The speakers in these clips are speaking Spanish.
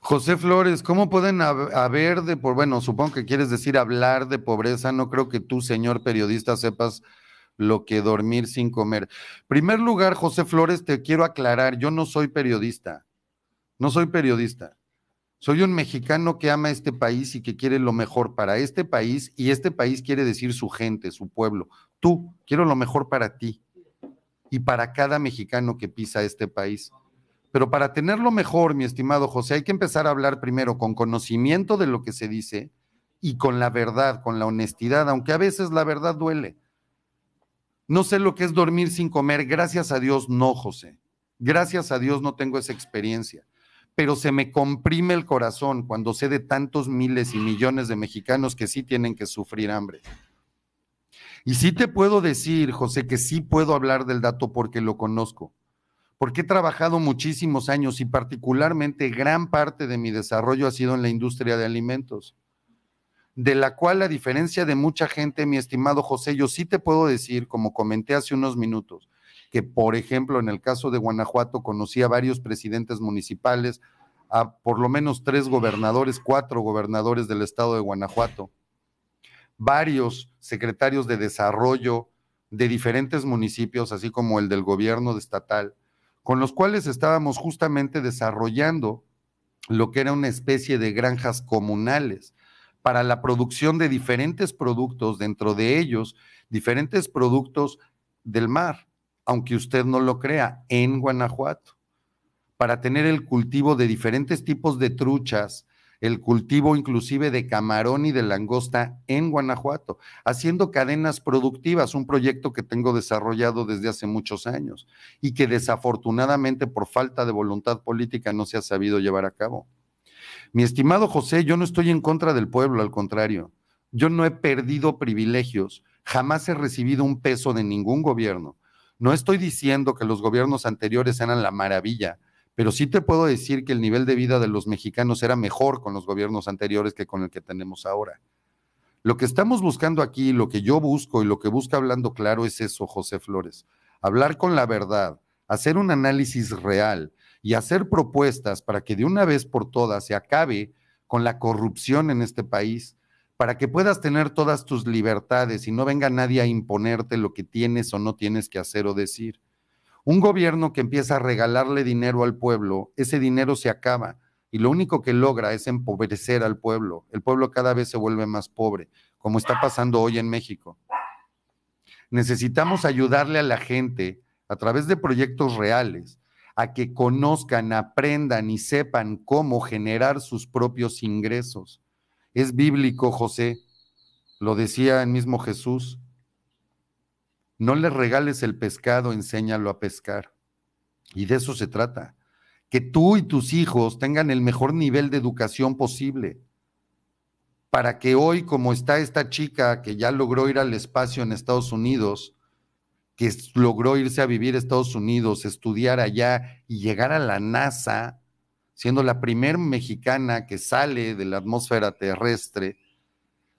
José Flores, ¿cómo pueden haber de por bueno, supongo que quieres decir hablar de pobreza? No creo que tú, señor periodista, sepas lo que dormir sin comer. Primer lugar, José Flores, te quiero aclarar, yo no soy periodista. No soy periodista. Soy un mexicano que ama este país y que quiere lo mejor para este país y este país quiere decir su gente, su pueblo. Tú, quiero lo mejor para ti y para cada mexicano que pisa este país. Pero para tenerlo mejor, mi estimado José, hay que empezar a hablar primero con conocimiento de lo que se dice y con la verdad, con la honestidad, aunque a veces la verdad duele. No sé lo que es dormir sin comer, gracias a Dios no, José. Gracias a Dios no tengo esa experiencia, pero se me comprime el corazón cuando sé de tantos miles y millones de mexicanos que sí tienen que sufrir hambre. Y sí te puedo decir, José, que sí puedo hablar del dato porque lo conozco porque he trabajado muchísimos años y particularmente gran parte de mi desarrollo ha sido en la industria de alimentos, de la cual a diferencia de mucha gente, mi estimado José, yo sí te puedo decir, como comenté hace unos minutos, que por ejemplo en el caso de Guanajuato conocí a varios presidentes municipales, a por lo menos tres gobernadores, cuatro gobernadores del estado de Guanajuato, varios secretarios de desarrollo de diferentes municipios, así como el del gobierno estatal con los cuales estábamos justamente desarrollando lo que era una especie de granjas comunales para la producción de diferentes productos, dentro de ellos diferentes productos del mar, aunque usted no lo crea, en Guanajuato, para tener el cultivo de diferentes tipos de truchas, el cultivo inclusive de camarón y de langosta en Guanajuato, haciendo cadenas productivas, un proyecto que tengo desarrollado desde hace muchos años y que desafortunadamente por falta de voluntad política no se ha sabido llevar a cabo. Mi estimado José, yo no estoy en contra del pueblo, al contrario, yo no he perdido privilegios, jamás he recibido un peso de ningún gobierno. No estoy diciendo que los gobiernos anteriores eran la maravilla, pero sí te puedo decir que el nivel de vida de los mexicanos era mejor con los gobiernos anteriores que con el que tenemos ahora. Lo que estamos buscando aquí, lo que yo busco y lo que busca hablando claro es eso, José Flores, hablar con la verdad, hacer un análisis real y hacer propuestas para que de una vez por todas se acabe con la corrupción en este país, para que puedas tener todas tus libertades y no venga nadie a imponerte lo que tienes o no tienes que hacer o decir. Un gobierno que empieza a regalarle dinero al pueblo, ese dinero se acaba y lo único que logra es empobrecer al pueblo. El pueblo cada vez se vuelve más pobre, como está pasando hoy en México. Necesitamos ayudarle a la gente a través de proyectos reales a que conozcan, aprendan y sepan cómo generar sus propios ingresos. Es bíblico, José, lo decía el mismo Jesús. No le regales el pescado, enséñalo a pescar. Y de eso se trata. Que tú y tus hijos tengan el mejor nivel de educación posible para que hoy, como está esta chica que ya logró ir al espacio en Estados Unidos, que logró irse a vivir a Estados Unidos, estudiar allá y llegar a la NASA, siendo la primer mexicana que sale de la atmósfera terrestre,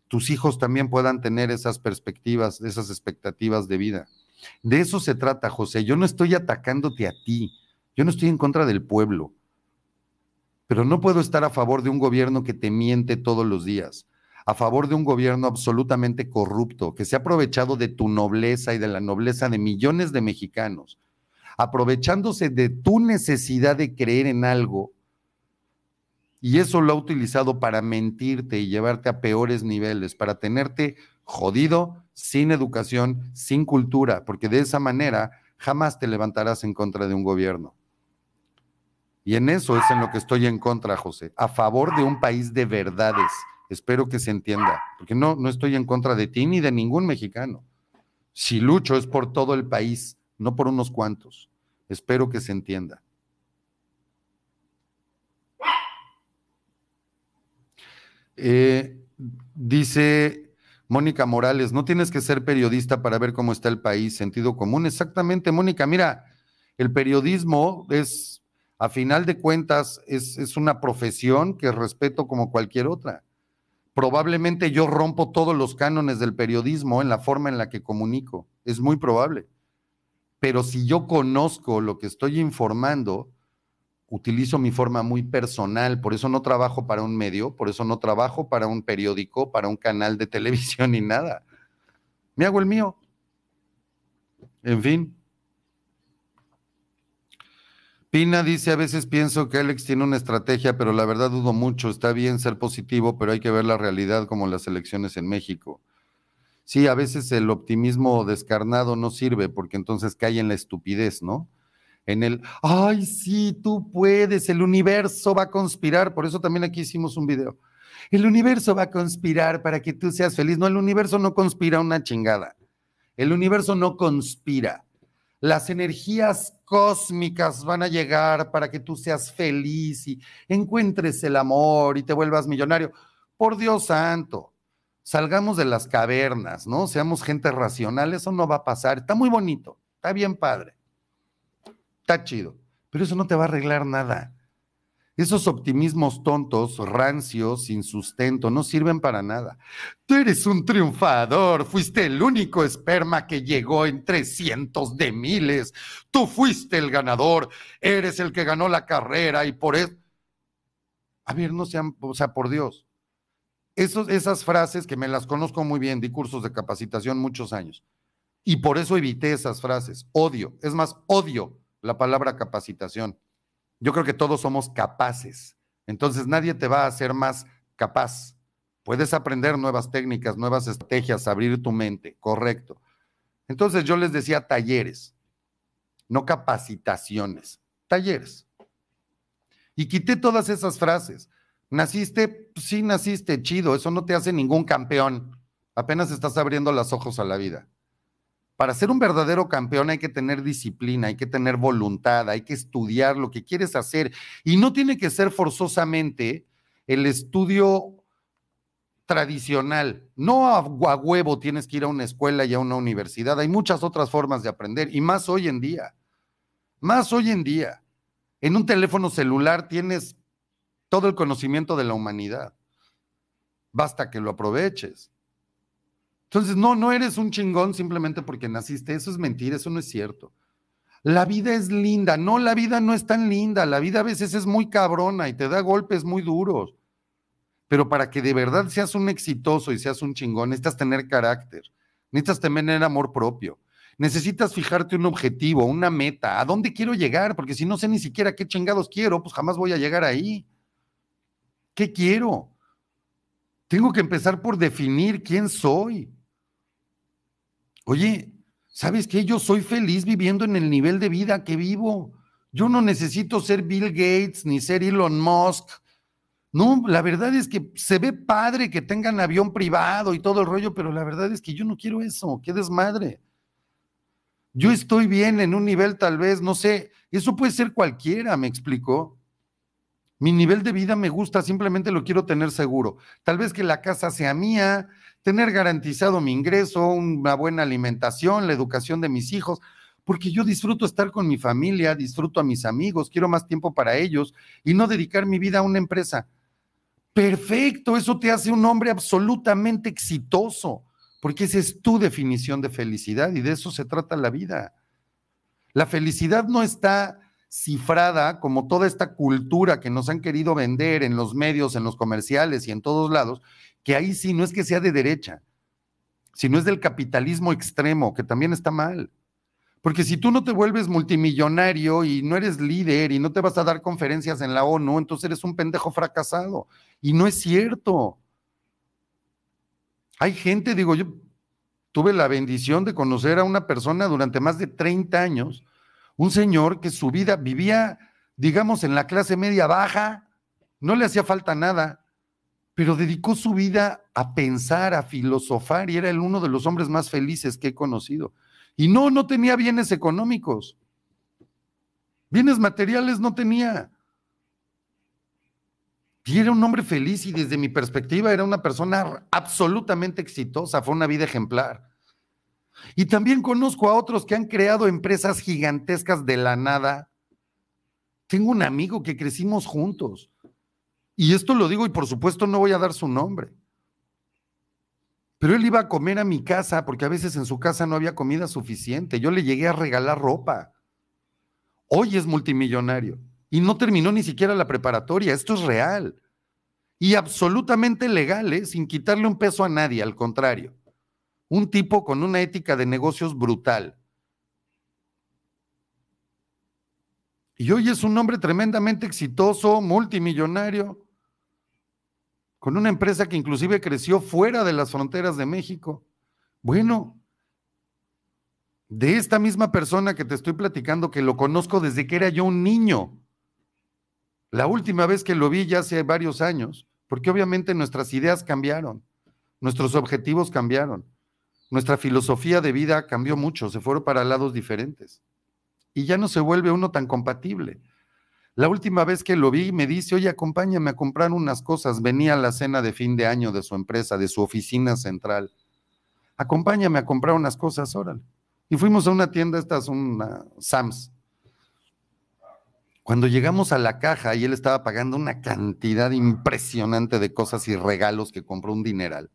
tus hijos también puedan tener esas perspectivas, esas expectativas de vida. De eso se trata, José. Yo no estoy atacándote a ti, yo no estoy en contra del pueblo, pero no puedo estar a favor de un gobierno que te miente todos los días, a favor de un gobierno absolutamente corrupto, que se ha aprovechado de tu nobleza y de la nobleza de millones de mexicanos, aprovechándose de tu necesidad de creer en algo y eso lo ha utilizado para mentirte y llevarte a peores niveles, para tenerte jodido, sin educación, sin cultura, porque de esa manera jamás te levantarás en contra de un gobierno. Y en eso es en lo que estoy en contra, José, a favor de un país de verdades. Espero que se entienda, porque no, no estoy en contra de ti ni de ningún mexicano. Si lucho es por todo el país, no por unos cuantos. Espero que se entienda. Eh, dice Mónica Morales, no tienes que ser periodista para ver cómo está el país, sentido común. Exactamente, Mónica, mira, el periodismo es, a final de cuentas, es, es una profesión que respeto como cualquier otra. Probablemente yo rompo todos los cánones del periodismo en la forma en la que comunico, es muy probable. Pero si yo conozco lo que estoy informando, utilizo mi forma muy personal, por eso no trabajo para un medio, por eso no trabajo para un periódico, para un canal de televisión ni nada. Me hago el mío. En fin. Pina dice, a veces pienso que Alex tiene una estrategia, pero la verdad dudo mucho. Está bien ser positivo, pero hay que ver la realidad como las elecciones en México. Sí, a veces el optimismo descarnado no sirve porque entonces cae en la estupidez, ¿no? en el, ay, sí, tú puedes, el universo va a conspirar. Por eso también aquí hicimos un video. El universo va a conspirar para que tú seas feliz. No, el universo no conspira una chingada. El universo no conspira. Las energías cósmicas van a llegar para que tú seas feliz y encuentres el amor y te vuelvas millonario. Por Dios santo, salgamos de las cavernas, ¿no? Seamos gente racional, eso no va a pasar. Está muy bonito, está bien padre está chido, pero eso no te va a arreglar nada. Esos optimismos tontos, rancios, sin sustento, no sirven para nada. Tú eres un triunfador, fuiste el único esperma que llegó en 300 de miles. Tú fuiste el ganador, eres el que ganó la carrera y por eso... A ver, no sean, o sea, por Dios. Esos, esas frases que me las conozco muy bien, di cursos de capacitación muchos años. Y por eso evité esas frases. Odio, es más, odio la palabra capacitación. Yo creo que todos somos capaces. Entonces nadie te va a hacer más capaz. Puedes aprender nuevas técnicas, nuevas estrategias, abrir tu mente, correcto. Entonces yo les decía talleres, no capacitaciones, talleres. Y quité todas esas frases. Naciste, pues sí naciste, chido, eso no te hace ningún campeón. Apenas estás abriendo los ojos a la vida. Para ser un verdadero campeón hay que tener disciplina, hay que tener voluntad, hay que estudiar lo que quieres hacer y no tiene que ser forzosamente el estudio tradicional. No a, huevo tienes que ir a una escuela y a una universidad. Hay muchas otras formas de aprender y más hoy en día. Más hoy en día. En un teléfono celular tienes todo el conocimiento de la humanidad. Basta que lo aproveches. Entonces, no, no eres un chingón simplemente porque naciste. Eso es mentira, eso no es cierto. La vida es linda. No, la vida no es tan linda. La vida a veces es muy cabrona y te da golpes muy duros. Pero para que de verdad seas un exitoso y seas un chingón, necesitas tener carácter. Necesitas tener amor propio. Necesitas fijarte un objetivo, una meta. ¿A dónde quiero llegar? Porque si no sé ni siquiera qué chingados quiero, pues jamás voy a llegar ahí. ¿Qué quiero? Tengo que empezar por definir quién soy. Oye, ¿sabes qué? Yo soy feliz viviendo en el nivel de vida que vivo. Yo no necesito ser Bill Gates ni ser Elon Musk. No, la verdad es que se ve padre que tengan avión privado y todo el rollo, pero la verdad es que yo no quiero eso, qué desmadre. Yo estoy bien en un nivel tal vez, no sé, eso puede ser cualquiera, me explicó. Mi nivel de vida me gusta, simplemente lo quiero tener seguro. Tal vez que la casa sea mía, tener garantizado mi ingreso, una buena alimentación, la educación de mis hijos, porque yo disfruto estar con mi familia, disfruto a mis amigos, quiero más tiempo para ellos y no dedicar mi vida a una empresa. Perfecto, eso te hace un hombre absolutamente exitoso, porque esa es tu definición de felicidad y de eso se trata la vida. La felicidad no está cifrada como toda esta cultura que nos han querido vender en los medios, en los comerciales y en todos lados, que ahí sí no es que sea de derecha, sino es del capitalismo extremo, que también está mal. Porque si tú no te vuelves multimillonario y no eres líder y no te vas a dar conferencias en la ONU, entonces eres un pendejo fracasado. Y no es cierto. Hay gente, digo, yo tuve la bendición de conocer a una persona durante más de 30 años, un señor que su vida vivía, digamos, en la clase media baja, no le hacía falta nada, pero dedicó su vida a pensar, a filosofar y era el uno de los hombres más felices que he conocido. Y no, no tenía bienes económicos. Bienes materiales no tenía. Y era un hombre feliz y desde mi perspectiva era una persona absolutamente exitosa, fue una vida ejemplar. Y también conozco a otros que han creado empresas gigantescas de la nada. Tengo un amigo que crecimos juntos y esto lo digo y por supuesto no voy a dar su nombre. Pero él iba a comer a mi casa porque a veces en su casa no había comida suficiente. Yo le llegué a regalar ropa. Hoy es multimillonario y no terminó ni siquiera la preparatoria. Esto es real y absolutamente legal, ¿eh? sin quitarle un peso a nadie, al contrario. Un tipo con una ética de negocios brutal. Y hoy es un hombre tremendamente exitoso, multimillonario con una empresa que inclusive creció fuera de las fronteras de México. Bueno, de esta misma persona que te estoy platicando, que lo conozco desde que era yo un niño. La última vez que lo vi ya hace varios años, porque obviamente nuestras ideas cambiaron, nuestros objetivos cambiaron, nuestra filosofía de vida cambió mucho, se fueron para lados diferentes. Y ya no se vuelve uno tan compatible. La última vez que lo vi me dice, oye, acompáñame a comprar unas cosas. Venía a la cena de fin de año de su empresa, de su oficina central. Acompáñame a comprar unas cosas, órale. Y fuimos a una tienda, esta es una Sams. Cuando llegamos a la caja y él estaba pagando una cantidad impresionante de cosas y regalos que compró un dineral.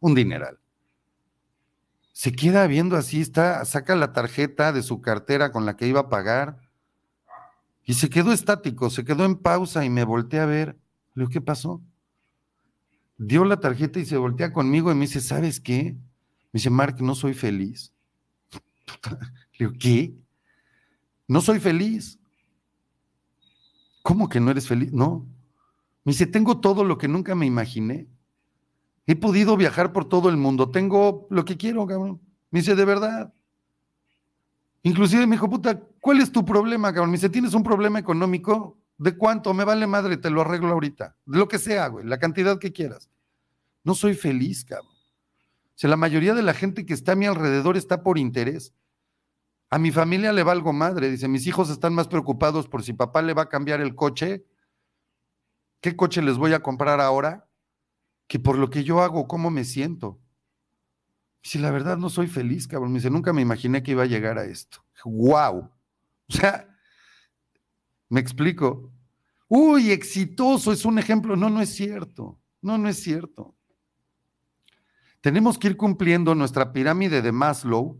Un dineral. Se queda viendo así, está, saca la tarjeta de su cartera con la que iba a pagar y se quedó estático, se quedó en pausa y me volteé a ver. Le digo, ¿qué pasó? Dio la tarjeta y se voltea conmigo y me dice, ¿sabes qué? Me dice, Mark, no soy feliz. Le digo, ¿qué? No soy feliz. ¿Cómo que no eres feliz? No. Me dice, tengo todo lo que nunca me imaginé. He podido viajar por todo el mundo. Tengo lo que quiero, cabrón. Me dice, de verdad. Inclusive me dijo, puta, ¿cuál es tu problema, cabrón? Me dice, ¿tienes un problema económico? ¿De cuánto? Me vale madre, te lo arreglo ahorita. lo que sea, güey, la cantidad que quieras. No soy feliz, cabrón. O sea, la mayoría de la gente que está a mi alrededor está por interés. A mi familia le valgo madre. Dice, mis hijos están más preocupados por si papá le va a cambiar el coche. ¿Qué coche les voy a comprar ahora? Que por lo que yo hago, cómo me siento. Si la verdad no soy feliz, cabrón. Me dice, nunca me imaginé que iba a llegar a esto. ¡Wow! O sea, me explico. Uy, exitoso, es un ejemplo. No, no es cierto. No, no es cierto. Tenemos que ir cumpliendo nuestra pirámide de Maslow,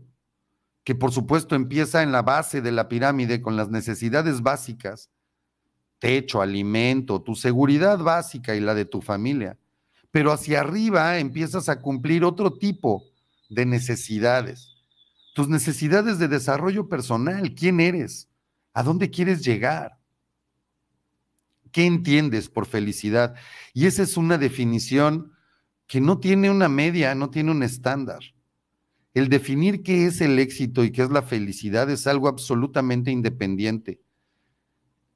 que por supuesto empieza en la base de la pirámide con las necesidades básicas, techo, alimento, tu seguridad básica y la de tu familia. Pero hacia arriba empiezas a cumplir otro tipo de necesidades, tus necesidades de desarrollo personal, quién eres, a dónde quieres llegar, qué entiendes por felicidad. Y esa es una definición que no tiene una media, no tiene un estándar. El definir qué es el éxito y qué es la felicidad es algo absolutamente independiente.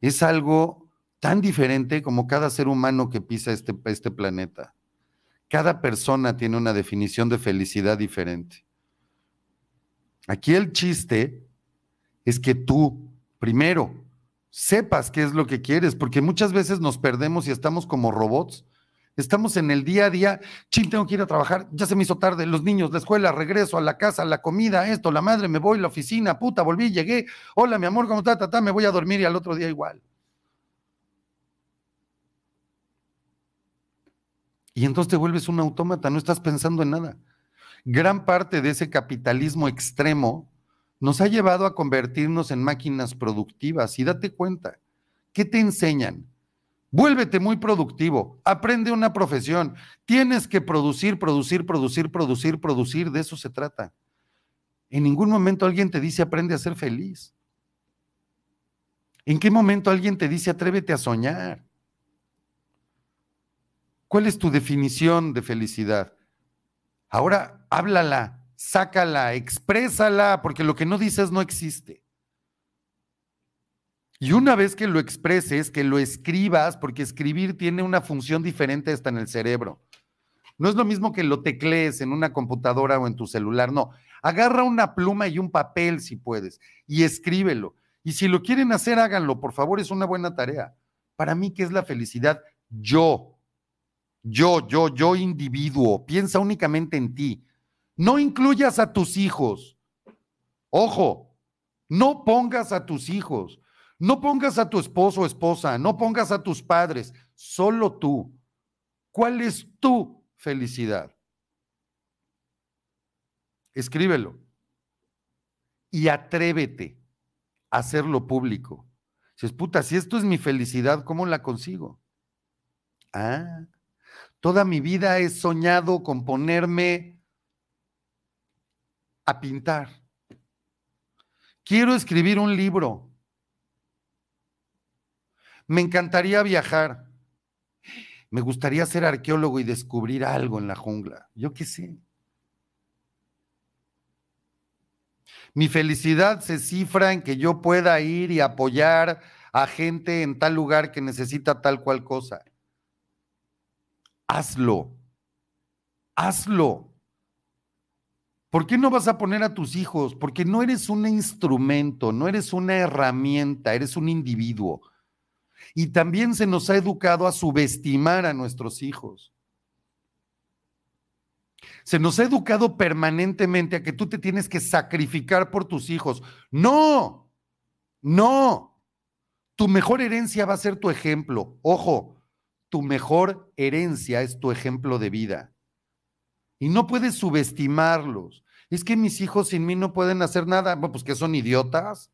Es algo tan diferente como cada ser humano que pisa este, este planeta. Cada persona tiene una definición de felicidad diferente. Aquí el chiste es que tú, primero, sepas qué es lo que quieres, porque muchas veces nos perdemos y estamos como robots. Estamos en el día a día, ching, tengo que ir a trabajar, ya se me hizo tarde, los niños, la escuela, regreso a la casa, la comida, esto, la madre, me voy, la oficina, puta, volví, llegué, hola mi amor, ¿cómo está, me voy a dormir y al otro día igual. Y entonces te vuelves un autómata, no estás pensando en nada. Gran parte de ese capitalismo extremo nos ha llevado a convertirnos en máquinas productivas. Y date cuenta, ¿qué te enseñan? Vuélvete muy productivo, aprende una profesión. Tienes que producir, producir, producir, producir, producir, de eso se trata. En ningún momento alguien te dice aprende a ser feliz. ¿En qué momento alguien te dice atrévete a soñar? ¿Cuál es tu definición de felicidad? Ahora háblala, sácala, exprésala, porque lo que no dices no existe. Y una vez que lo expreses, que lo escribas, porque escribir tiene una función diferente hasta en el cerebro. No es lo mismo que lo teclees en una computadora o en tu celular, no. Agarra una pluma y un papel si puedes y escríbelo. Y si lo quieren hacer, háganlo, por favor, es una buena tarea. Para mí, ¿qué es la felicidad? Yo, yo, yo, yo individuo, piensa únicamente en ti. No incluyas a tus hijos. Ojo, no pongas a tus hijos, no pongas a tu esposo o esposa, no pongas a tus padres, solo tú. ¿Cuál es tu felicidad? Escríbelo y atrévete a hacerlo público. Si es puta, si esto es mi felicidad, ¿cómo la consigo? Ah, Toda mi vida he soñado con ponerme a pintar. Quiero escribir un libro. Me encantaría viajar. Me gustaría ser arqueólogo y descubrir algo en la jungla. Yo qué sé. Mi felicidad se cifra en que yo pueda ir y apoyar a gente en tal lugar que necesita tal cual cosa hazlo. Hazlo. ¿Por qué no vas a poner a tus hijos? Porque no eres un instrumento, no eres una herramienta, eres un individuo. Y también se nos ha educado a subestimar a nuestros hijos. Se nos ha educado permanentemente a que tú te tienes que sacrificar por tus hijos. No, no. Tu mejor herencia va a ser tu ejemplo. Ojo, tu mejor herencia es tu ejemplo de vida. Y no puedes subestimarlos. Es que mis hijos sin mí no pueden hacer nada. pues que son idiotas.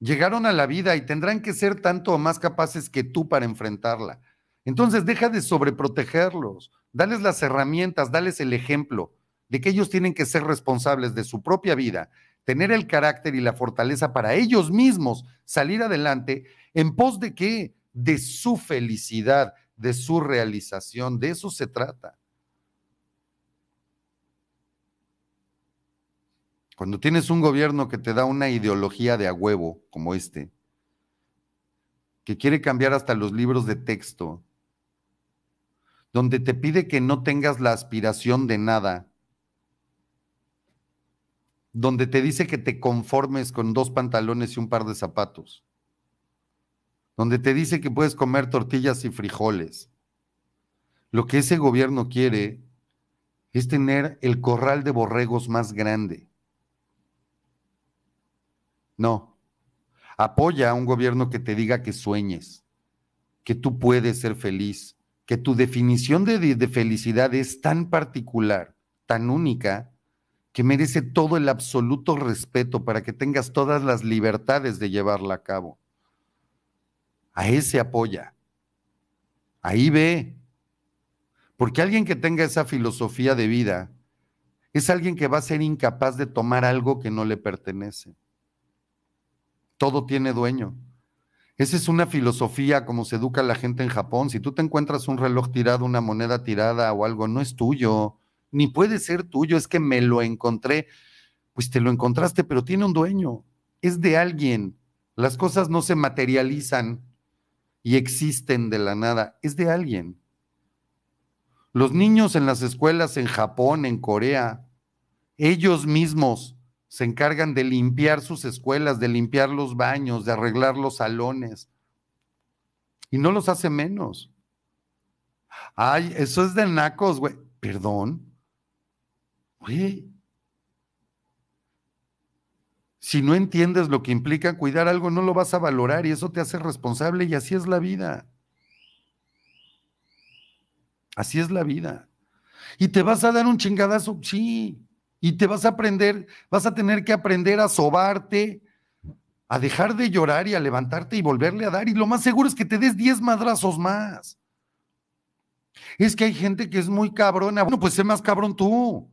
Llegaron a la vida y tendrán que ser tanto o más capaces que tú para enfrentarla. Entonces deja de sobreprotegerlos. Dales las herramientas, dales el ejemplo de que ellos tienen que ser responsables de su propia vida, tener el carácter y la fortaleza para ellos mismos salir adelante en pos de que, de su felicidad, de su realización. De eso se trata. Cuando tienes un gobierno que te da una ideología de a huevo como este, que quiere cambiar hasta los libros de texto, donde te pide que no tengas la aspiración de nada, donde te dice que te conformes con dos pantalones y un par de zapatos, donde te dice que puedes comer tortillas y frijoles. Lo que ese gobierno quiere es tener el corral de borregos más grande. No. Apoya a un gobierno que te diga que sueñes, que tú puedes ser feliz, que tu definición de, de felicidad es tan particular, tan única, que merece todo el absoluto respeto para que tengas todas las libertades de llevarla a cabo. A ese apoya. Ahí ve. Porque alguien que tenga esa filosofía de vida es alguien que va a ser incapaz de tomar algo que no le pertenece. Todo tiene dueño. Esa es una filosofía como se educa la gente en Japón. Si tú te encuentras un reloj tirado, una moneda tirada o algo, no es tuyo, ni puede ser tuyo, es que me lo encontré. Pues te lo encontraste, pero tiene un dueño, es de alguien. Las cosas no se materializan y existen de la nada, es de alguien. Los niños en las escuelas en Japón, en Corea, ellos mismos se encargan de limpiar sus escuelas, de limpiar los baños, de arreglar los salones. Y no los hace menos. Ay, eso es de nacos, güey. Perdón. Güey, si no entiendes lo que implica cuidar algo, no lo vas a valorar y eso te hace responsable y así es la vida. Así es la vida. Y te vas a dar un chingadazo, sí. Y te vas a aprender, vas a tener que aprender a sobarte, a dejar de llorar y a levantarte y volverle a dar. Y lo más seguro es que te des 10 madrazos más. Es que hay gente que es muy cabrona. Bueno, pues sé más cabrón tú.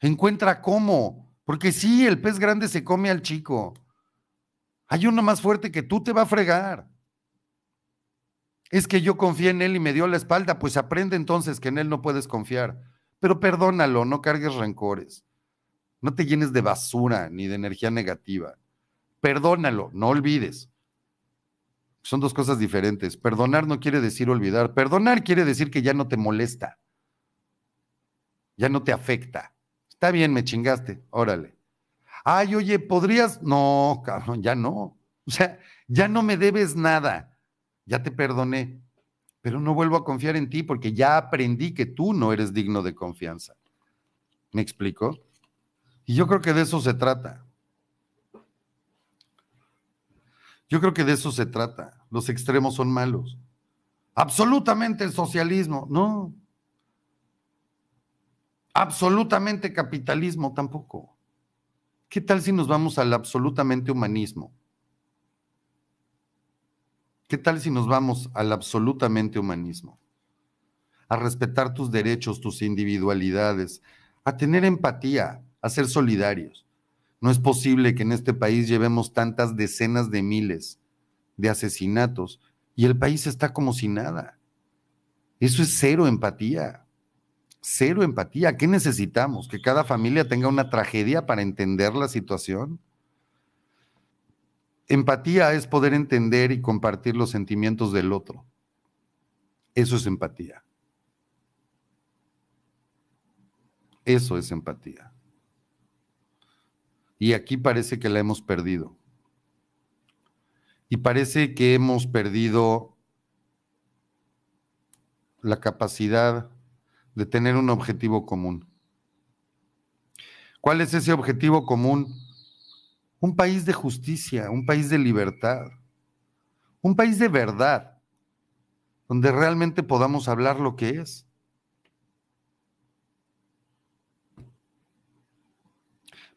Encuentra cómo. Porque sí, el pez grande se come al chico. Hay uno más fuerte que tú, te va a fregar. Es que yo confié en él y me dio la espalda. Pues aprende entonces que en él no puedes confiar. Pero perdónalo, no cargues rencores. No te llenes de basura ni de energía negativa. Perdónalo, no olvides. Son dos cosas diferentes. Perdonar no quiere decir olvidar. Perdonar quiere decir que ya no te molesta. Ya no te afecta. Está bien, me chingaste, órale. Ay, oye, ¿podrías? No, cabrón, ya no. O sea, ya no me debes nada. Ya te perdoné, pero no vuelvo a confiar en ti porque ya aprendí que tú no eres digno de confianza. ¿Me explico? Y yo creo que de eso se trata. Yo creo que de eso se trata. Los extremos son malos. Absolutamente el socialismo. No, absolutamente capitalismo tampoco. ¿Qué tal si nos vamos al absolutamente humanismo? ¿Qué tal si nos vamos al absolutamente humanismo? A respetar tus derechos, tus individualidades, a tener empatía, a ser solidarios. No es posible que en este país llevemos tantas decenas de miles de asesinatos y el país está como si nada. Eso es cero empatía. Cero empatía. ¿Qué necesitamos? ¿Que cada familia tenga una tragedia para entender la situación? Empatía es poder entender y compartir los sentimientos del otro. Eso es empatía. Eso es empatía. Y aquí parece que la hemos perdido. Y parece que hemos perdido la capacidad de tener un objetivo común. ¿Cuál es ese objetivo común? Un país de justicia, un país de libertad, un país de verdad, donde realmente podamos hablar lo que es.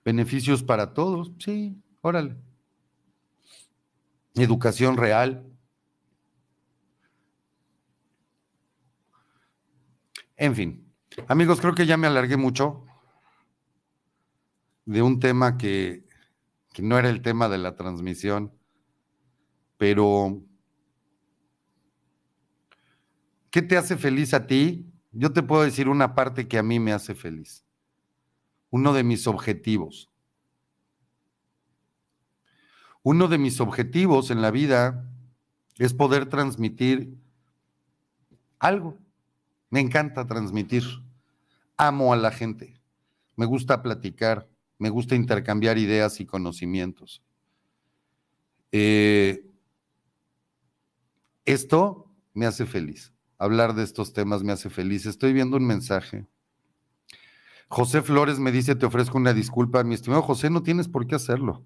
Beneficios para todos, sí, órale. Educación real, En fin, amigos, creo que ya me alargué mucho de un tema que, no era el tema de la transmisión, pero ¿qué te hace feliz a ti? Yo te puedo decir una parte que a mí me hace feliz, uno de mis objetivos. Uno de mis objetivos en la vida es poder transmitir algo. Me encanta transmitir. Amo a la gente. Me gusta platicar. Me gusta intercambiar ideas y conocimientos. Eh, esto me hace feliz. Hablar de estos temas me hace feliz. Estoy viendo un mensaje. José Flores me dice, te ofrezco una disculpa. Mi estimado José, no tienes por qué hacerlo.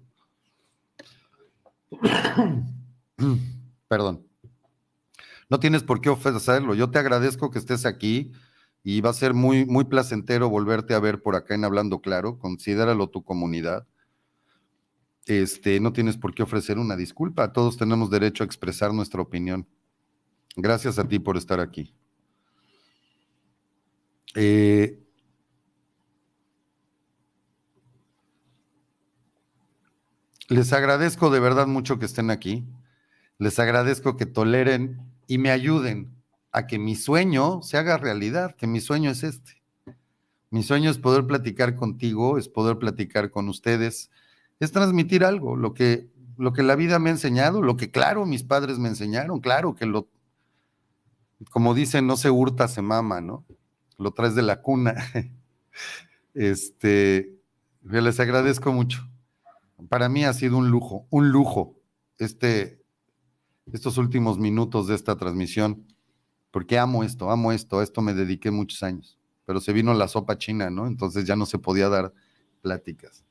Perdón no tienes por qué ofrecerlo. Yo te agradezco que estés aquí y va a ser muy, muy placentero volverte a ver por acá en Hablando Claro. Considéralo tu comunidad. Este, no tienes por qué ofrecer una disculpa. Todos tenemos derecho a expresar nuestra opinión. Gracias a ti por estar aquí. Eh, les agradezco de verdad mucho que estén aquí. Les agradezco que toleren y me ayuden a que mi sueño se haga realidad, que mi sueño es este. Mi sueño es poder platicar contigo, es poder platicar con ustedes, es transmitir algo, lo que, lo que la vida me ha enseñado, lo que claro mis padres me enseñaron, claro que lo, como dicen, no se hurta, se mama, ¿no? Lo traes de la cuna. Este, les agradezco mucho. Para mí ha sido un lujo, un lujo este, estos últimos minutos de esta transmisión, porque amo esto, amo esto, esto me dediqué muchos años, pero se vino la sopa china, ¿no? Entonces ya no se podía dar pláticas.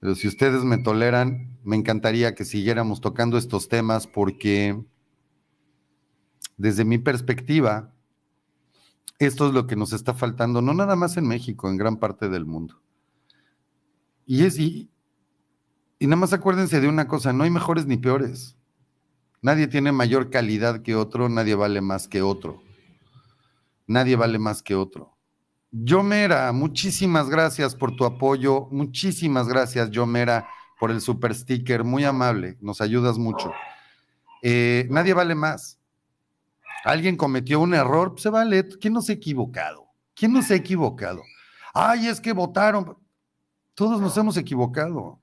Pero si ustedes me toleran, me encantaría que siguiéramos tocando estos temas porque desde mi perspectiva, esto es lo que nos está faltando, no nada más en México, en gran parte del mundo. Y es, y, y nada más acuérdense de una cosa, no hay mejores ni peores. Nadie tiene mayor calidad que otro, nadie vale más que otro. Nadie vale más que otro. Yomera, muchísimas gracias por tu apoyo, muchísimas gracias Yomera por el super sticker, muy amable, nos ayudas mucho. Eh, nadie vale más. Alguien cometió un error, pues se vale. ¿Quién nos ha equivocado? ¿Quién nos ha equivocado? Ay, es que votaron. Todos nos hemos equivocado.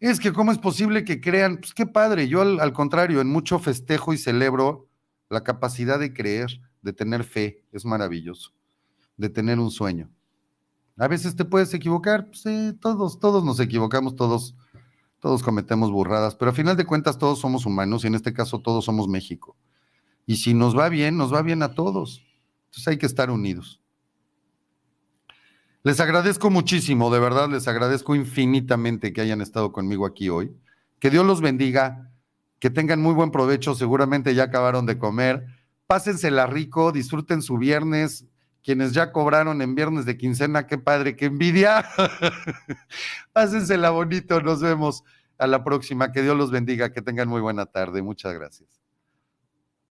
Es que cómo es posible que crean, pues qué padre, yo al, contrario, en mucho festejo y celebro la capacidad de creer, de tener fe, es maravilloso, de tener un sueño. A veces te puedes equivocar, pues, todos, todos nos equivocamos, todos, todos cometemos burradas, pero a final de cuentas todos somos humanos y en este caso todos somos México. Y si nos va bien, nos va bien a todos. Entonces hay que estar unidos. Les agradezco muchísimo, de verdad les agradezco infinitamente que hayan estado conmigo aquí hoy. Que Dios los bendiga, que tengan muy buen provecho, seguramente ya acabaron de comer. Pásensela rico, disfruten su viernes. Quienes ya cobraron en viernes de quincena, qué padre, qué envidia. Pásensela bonito, nos vemos a la próxima. Que Dios los bendiga, que tengan muy buena tarde. Muchas gracias.